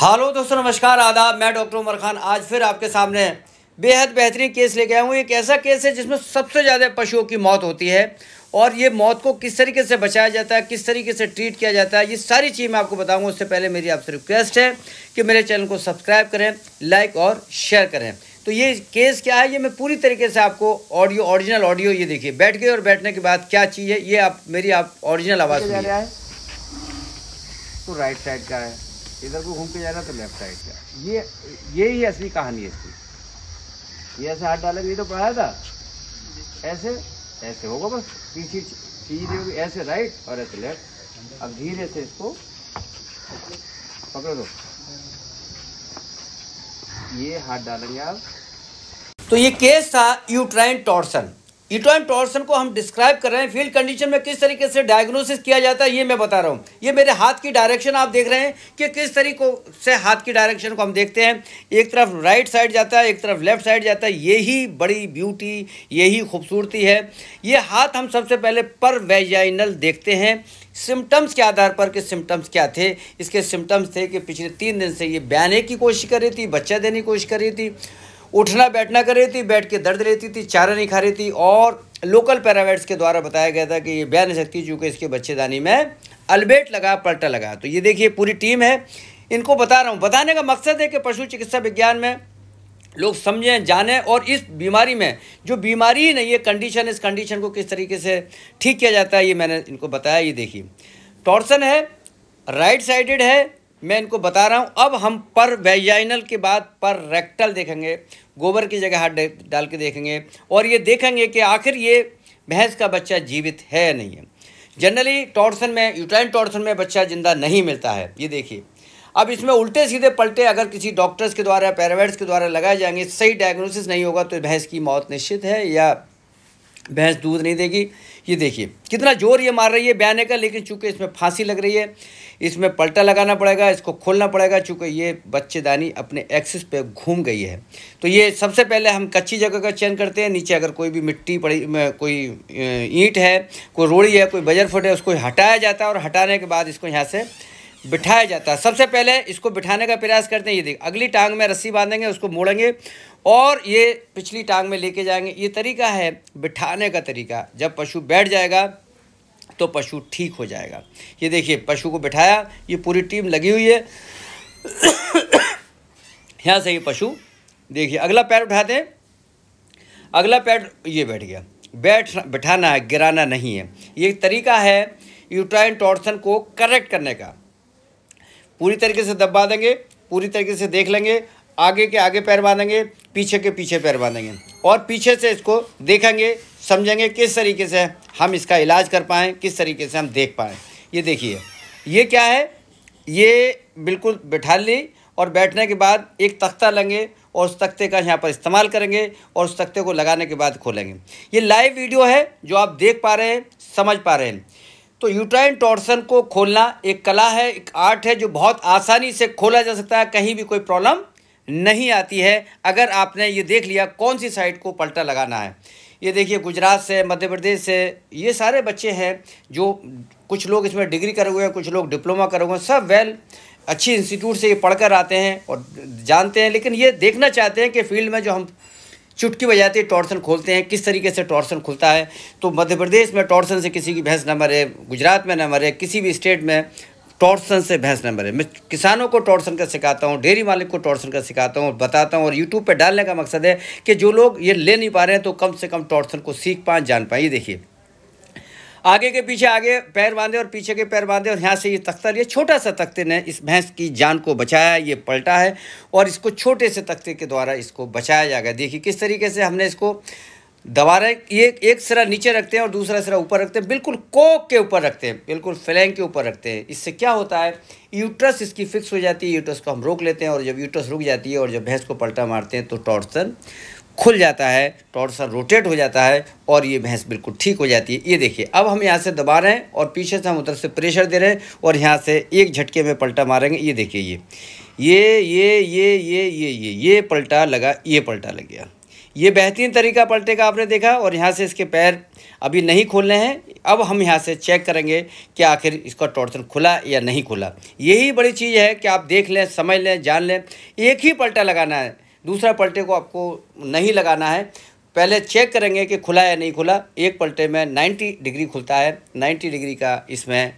hello दोस्तों नमस्कार आदाब मैं डॉक्टर उमर खान आज फिर आपके सामने बेहद बेहतरीन केस लेके आया हूँ एक ऐसा केस है जिसमें सबसे ज़्यादा पशुओं की मौत होती है और ये मौत को किस तरीके से बचाया जाता है किस तरीके से ट्रीट किया जाता है ये सारी चीज़ मैं आपको बताऊँगा उससे पहले मेरी आपसे रिक्वेस्ट है कि मेरे चैनल को सब्सक्राइब करें लाइक और शेयर करें तो ये केस क्या है ये मैं पूरी तरीके से आपको ऑडियो ऑरिजिनल ऑडियो ये देखिए बैठ गए और बैठने के बाद क्या चीज़ है ये आप मेरी आप ऑरिजिनल आवाज़ तो राइट साइड का है इधर को घूम के जाना तो लेफ्ट साइड का ये ये ही असली कहानी है इसकी ये ऐसे हाथ डालेंगे तो पढ़ाया था ऐसे ऐसे होगा बस पीछे चीज होगी ऐसे राइट और ऐसे लेफ्ट अब धीरे से इसको पकड़ दो ये हाथ डालेंगे आप तो ये केस था यूट्राइन टॉर्सन एंड टॉर्सन को हम डिस्क्राइब कर रहे हैं फील्ड कंडीशन में किस तरीके से डायग्नोसिस किया जाता है ये मैं बता रहा हूँ ये मेरे हाथ की डायरेक्शन आप देख रहे हैं कि किस तरीकों से हाथ की डायरेक्शन को हम देखते हैं एक तरफ राइट साइड जाता है एक तरफ लेफ्ट साइड जाता है यही बड़ी ब्यूटी यही खूबसूरती है ये हाथ हम सबसे पहले पर वेजाइनल देखते हैं सिम्टम्स के आधार पर कि सिम्टम्स क्या थे इसके सिम्टम्स थे कि पिछले तीन दिन से ये बहने की कोशिश कर रही थी बच्चा देने की कोशिश कर रही थी उठना बैठना कर रही थी बैठ के दर्द रहती थी चारा नहीं खा रही थी और लोकल पैरावेट्स के द्वारा बताया गया था कि ये बह नहीं सकती चूँकि इसके बच्चेदानी में अलबेट लगा पलटा लगा तो ये देखिए पूरी टीम है इनको बता रहा हूँ बताने का मकसद है कि पशु चिकित्सा विज्ञान में लोग समझें जानें और इस बीमारी में जो बीमारी नहीं है कंडीशन इस कंडीशन को किस तरीके से ठीक किया जाता है ये मैंने इनको बताया ये देखिए टॉर्सन है राइट साइडेड है मैं इनको बता रहा हूँ अब हम पर वेजाइनल के बाद पर रेक्टल देखेंगे गोबर की जगह हाथ डाल के देखेंगे और ये देखेंगे कि आखिर ये भैंस का बच्चा जीवित है या नहीं है जनरली टॉर्सन में यूटाइन टॉर्सन में बच्चा जिंदा नहीं मिलता है ये देखिए अब इसमें उल्टे सीधे पलटे अगर किसी डॉक्टर्स के द्वारा पैरावेट्स के द्वारा लगाए जाएंगे सही डायग्नोसिस नहीं होगा तो भैंस की मौत निश्चित है या भैंस दूध नहीं देगी ये देखिए कितना जोर ये मार रही है बयाने का लेकिन चूंकि इसमें फांसी लग रही है इसमें पलटा लगाना पड़ेगा इसको खोलना पड़ेगा चूँकि ये बच्चेदानी अपने एक्सिस पे घूम गई है तो ये सबसे पहले हम कच्ची जगह का चयन करते हैं नीचे अगर कोई भी मिट्टी पड़ी कोई ईंट है कोई रोड़ी है कोई बजर फुट है उसको हटाया जाता है और हटाने के बाद इसको यहाँ से बिठाया जाता है सबसे पहले इसको बिठाने का प्रयास करते हैं ये देख अगली टांग में रस्सी बांधेंगे उसको मोड़ेंगे और ये पिछली टांग में लेके जाएंगे ये तरीका है बिठाने का तरीका जब पशु बैठ जाएगा तो पशु ठीक हो जाएगा ये देखिए पशु को बिठाया ये पूरी टीम लगी हुई है यहाँ से ये पशु देखिए अगला पैर उठाते हैं अगला पैर ये बैठ गया बैठ बैठाना है गिराना नहीं है ये तरीका है यूट्राइन टॉर्सन को करेक्ट करने का पूरी तरीके से दबा देंगे पूरी तरीके से देख लेंगे आगे के आगे पैर बांधेंगे पीछे के पीछे पैर बांधेंगे और पीछे से इसको देखेंगे समझेंगे किस तरीके से हम इसका इलाज कर पाएँ किस तरीके से हम देख पाएँ ये देखिए ये क्या है ये बिल्कुल बैठा ली और बैठने के बाद एक तख्ता लेंगे और उस तख्ते का यहाँ पर इस्तेमाल करेंगे और उस तख्ते को लगाने के बाद खोलेंगे ये लाइव वीडियो है जो आप देख पा रहे हैं समझ पा रहे हैं तो यूट्राइन टॉर्सन को खोलना एक कला है एक आर्ट है जो बहुत आसानी से खोला जा सकता है कहीं भी कोई प्रॉब्लम नहीं आती है अगर आपने ये देख लिया कौन सी साइड को पलटा लगाना है ये देखिए गुजरात से मध्य प्रदेश से ये सारे बच्चे हैं जो कुछ लोग इसमें डिग्री करे हुए हैं कुछ लोग डिप्लोमा करे हुए हैं सब वेल अच्छी इंस्टीट्यूट से ये पढ़कर आते हैं और जानते हैं लेकिन ये देखना चाहते हैं कि फील्ड में जो हम चुटकी बजाते हैं टॉर्सन खोलते हैं किस तरीके से टॉर्सन खुलता है तो मध्य प्रदेश में टॉर्सन से किसी की भैंस न मरे गुजरात में न मरे किसी भी स्टेट में टॉर्सन से भैंस नंबर है मैं किसानों को टॉर्सन का सिखाता हूँ डेयरी मालिक को टॉर्सन का सिखाता हूँ बताता हूँ और यूट्यूब पर डालने का मकसद है कि जो लोग ये ले नहीं पा रहे हैं तो कम से कम टॉर्सन को सीख पाएँ जान पाएँ ये देखिए आगे के पीछे आगे पैर बांधे और पीछे के पैर बांधे और यहाँ से ये तख्ता लिया छोटा सा तख्ते ने इस भैंस की जान को बचाया ये पलटा है और इसको छोटे से तख्ते के द्वारा इसको बचाया जाएगा देखिए किस तरीके से हमने इसको दबा रहे ये एक सिरा नीचे रखते हैं और दूसरा सिरा ऊपर रखते हैं बिल्कुल कोक के ऊपर रखते हैं बिल्कुल फ्लैंग के ऊपर रखते हैं इससे क्या होता है यूट्रस इसकी फिक्स हो जाती है यूट्रस को हम रोक लेते हैं और जब यूट्रस रुक जाती है और जब भैंस को पलटा मारते हैं तो टॉर्सन खुल जाता है टॉर्सन रोटेट हो जाता है और ये भैंस बिल्कुल ठीक हो जाती है ये देखिए अब हम यहाँ से दबा रहे हैं और पीछे से हम उधर से प्रेशर दे रहे हैं और यहाँ से एक झटके में पलटा मारेंगे ये देखिए ये ये ये ये ये ये ये ये पलटा लगा ये पलटा लग गया ये बेहतरीन तरीका पलटे का आपने देखा और यहाँ से इसके पैर अभी नहीं खोलने हैं अब हम यहाँ से चेक करेंगे कि आखिर इसका टॉर्सन खुला या नहीं खुला यही बड़ी चीज़ है कि आप देख लें समझ लें जान लें एक ही पलटा लगाना है दूसरा पलटे को आपको नहीं लगाना है पहले चेक करेंगे कि खुला या नहीं खुला एक पलटे में नाइन्टी डिग्री खुलता है नाइन्टी डिग्री का इसमें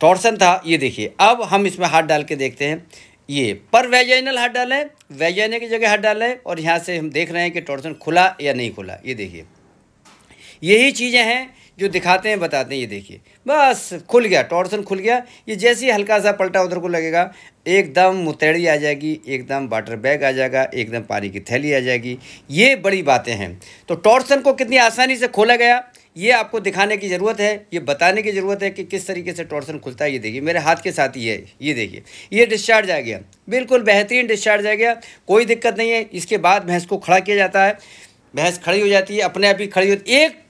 टॉर्सन था ये देखिए अब हम इसमें हाथ डाल के देखते हैं ये पर वेजाइनल हाथ डालें वेजाइना की जगह हाथ डालें और यहाँ से हम देख रहे हैं कि टॉर्सन खुला या नहीं खुला ये देखिए यही चीज़ें हैं जो दिखाते हैं बताते हैं ये देखिए बस खुल गया टॉर्सन खुल गया ये जैसे ही हल्का सा पलटा उधर को लगेगा एकदम मुतैड़ी आ जाएगी एकदम वाटर बैग आ जाएगा एकदम पानी की थैली आ जाएगी ये बड़ी बातें हैं तो टॉर्सन को कितनी आसानी से खोला गया ये आपको दिखाने की ज़रूरत है ये बताने की ज़रूरत है कि किस तरीके से टॉर्सन खुलता है ये देखिए मेरे हाथ के साथ ही है ये देखिए ये डिस्चार्ज आ गया बिल्कुल बेहतरीन डिस्चार्ज आ गया कोई दिक्कत नहीं है इसके बाद भैंस को खड़ा किया जाता है भैंस खड़ी हो जाती है अपने आप ही खड़ी होती एक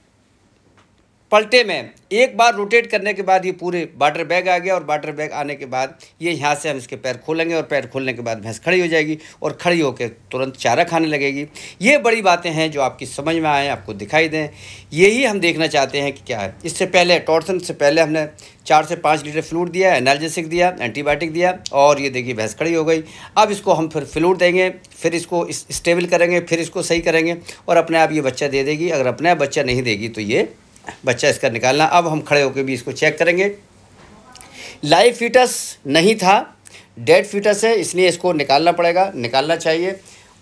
पलटे में एक बार रोटेट करने के बाद ये पूरे वाटर बैग आ गया और बाटर बैग आने के बाद ये यहाँ से हम इसके पैर खोलेंगे और पैर खोलने के बाद भैंस खड़ी हो जाएगी और खड़ी होकर तुरंत चारा खाने लगेगी ये बड़ी बातें हैं जो आपकी समझ में आएँ आपको दिखाई दें यही हम देखना चाहते हैं कि क्या है इससे पहले टॉर्सन से पहले हमने चार से पाँच लीटर फ्लूड दिया एनाल्जेसिक दिया एंटीबायोटिक दिया और ये देखिए भैंस खड़ी हो गई अब इसको हम फिर फ्लूड देंगे फिर इसको स्टेबल करेंगे फिर इसको सही करेंगे और अपने आप ये बच्चा दे देगी अगर अपने आप बच्चा नहीं देगी तो ये बच्चा इसका निकालना अब हम खड़े होकर भी इसको चेक करेंगे लाइव फीटस नहीं था डेड फीटस है इसलिए इसको निकालना पड़ेगा निकालना चाहिए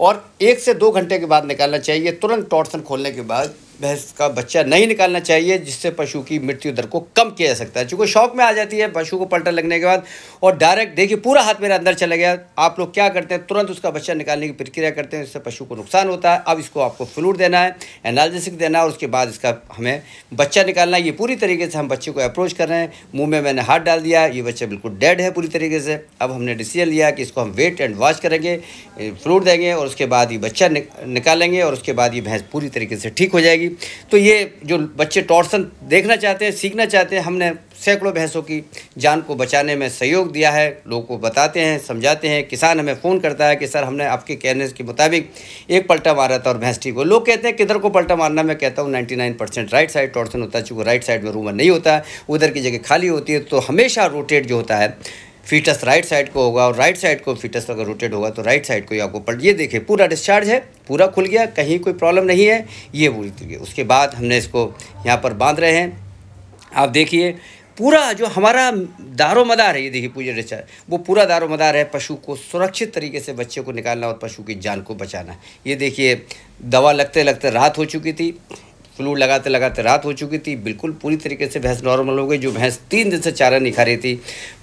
और एक से दो घंटे के बाद निकालना चाहिए तुरंत टॉर्सन खोलने के बाद भैंस का बच्चा नहीं निकालना चाहिए जिससे पशु की मृत्यु दर को कम किया जा सकता है चूँकि शौक में आ जाती है पशु को पलटा लगने के बाद और डायरेक्ट देखिए पूरा हाथ मेरा अंदर चला गया आप लोग क्या करते हैं तुरंत उसका बच्चा निकालने की प्रक्रिया करते हैं इससे पशु को नुकसान होता है अब इसको आपको फ्लूड देना है एनालिसिक देना है और उसके बाद इसका हमें बच्चा निकालना है ये पूरी तरीके से हम बच्चे को अप्रोच कर रहे हैं मुँह में मैंने हाथ डाल दिया ये बच्चा बिल्कुल डेड है पूरी तरीके से अब हमने डिसीजन लिया कि इसको हम वेट एंड वॉच करेंगे फ्लूड देंगे और उसके बाद ये बच्चा निकालेंगे और उसके बाद ये भैंस पूरी तरीके से ठीक हो जाएगी जाएगी तो ये जो बच्चे टॉर्सन देखना चाहते हैं सीखना चाहते हैं हमने सैकड़ों भैंसों की जान को बचाने में सहयोग दिया है लोगों को बताते हैं समझाते हैं किसान हमें फ़ोन करता है कि सर हमने आपके कहने के मुताबिक एक पलटा मारा था और भैंस ठीक हो लोग कहते हैं किधर को पलटा मारना मैं कहता हूँ nine percent right side torsion होता है चूँकि राइट साइड में रूमर नहीं होता है उधर की जगह खाली होती है तो हमेशा रोटेट जो होता है फीटस राइट साइड को होगा और राइट साइड को फीटस अगर रोटेड होगा तो राइट साइड को ही आपको पड़ ये देखिए पूरा डिस्चार्ज है पूरा खुल गया कहीं कोई प्रॉब्लम नहीं है ये पूरी तरीके उसके बाद हमने इसको यहाँ पर बांध रहे हैं आप देखिए पूरा जो हमारा दारो मदार है ये देखिए पूजा डिस्चार्ज वो पूरा दारो मदार है पशु को सुरक्षित तरीके से बच्चे को निकालना और पशु की जान को बचाना ये देखिए दवा लगते लगते राहत हो चुकी थी फ्लू लगाते लगाते रात हो चुकी थी बिल्कुल पूरी तरीके से भैंस नॉर्मल हो गई जो भैंस तीन दिन से चारा नहीं खा रही थी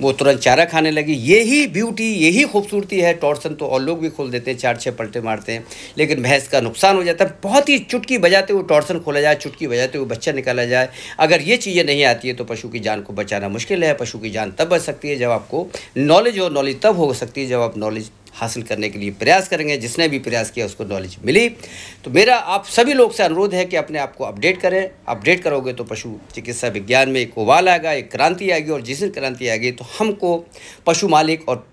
वो तुरंत चारा खाने लगी यही ब्यूटी यही खूबसूरती है टॉर्सन तो और लोग भी खोल देते हैं चार छः पलटे मारते हैं लेकिन भैंस का नुकसान हो जाता है बहुत ही चुटकी बजाते हुए टॉर्सन खोला जाए चुटकी बजाते हुए बच्चा निकाला जाए अगर ये चीज़ें नहीं आती है तो पशु की जान को बचाना मुश्किल है पशु की जान तब बच सकती है जब आपको नॉलेज और नॉलेज तब हो सकती है जब आप नॉलेज हासिल करने के लिए प्रयास करेंगे जिसने भी प्रयास किया उसको नॉलेज मिली तो मेरा आप सभी लोग से अनुरोध है कि अपने आप को अपडेट करें अपडेट करोगे तो पशु चिकित्सा विज्ञान में एक उबाल आएगा एक क्रांति आएगी और जिस क्रांति आएगी तो हमको पशु मालिक और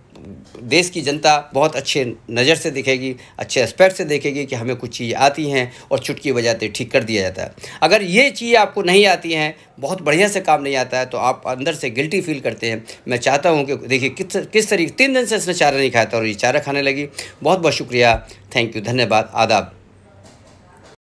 देश की जनता बहुत अच्छे नज़र से देखेगी अच्छे एस्पेक्ट से देखेगी कि हमें कुछ चीज़ आती हैं और चुटकी बजाते ठीक कर दिया जाता है अगर ये चीज़ आपको नहीं आती हैं बहुत बढ़िया से काम नहीं आता है तो आप अंदर से गिल्टी फील करते हैं मैं चाहता हूँ कि देखिए किस किस तरीके तीन दिन से इसने चारा नहीं खाया था और ये चारा खाने लगी बहुत बहुत शुक्रिया थैंक यू धन्यवाद आदाब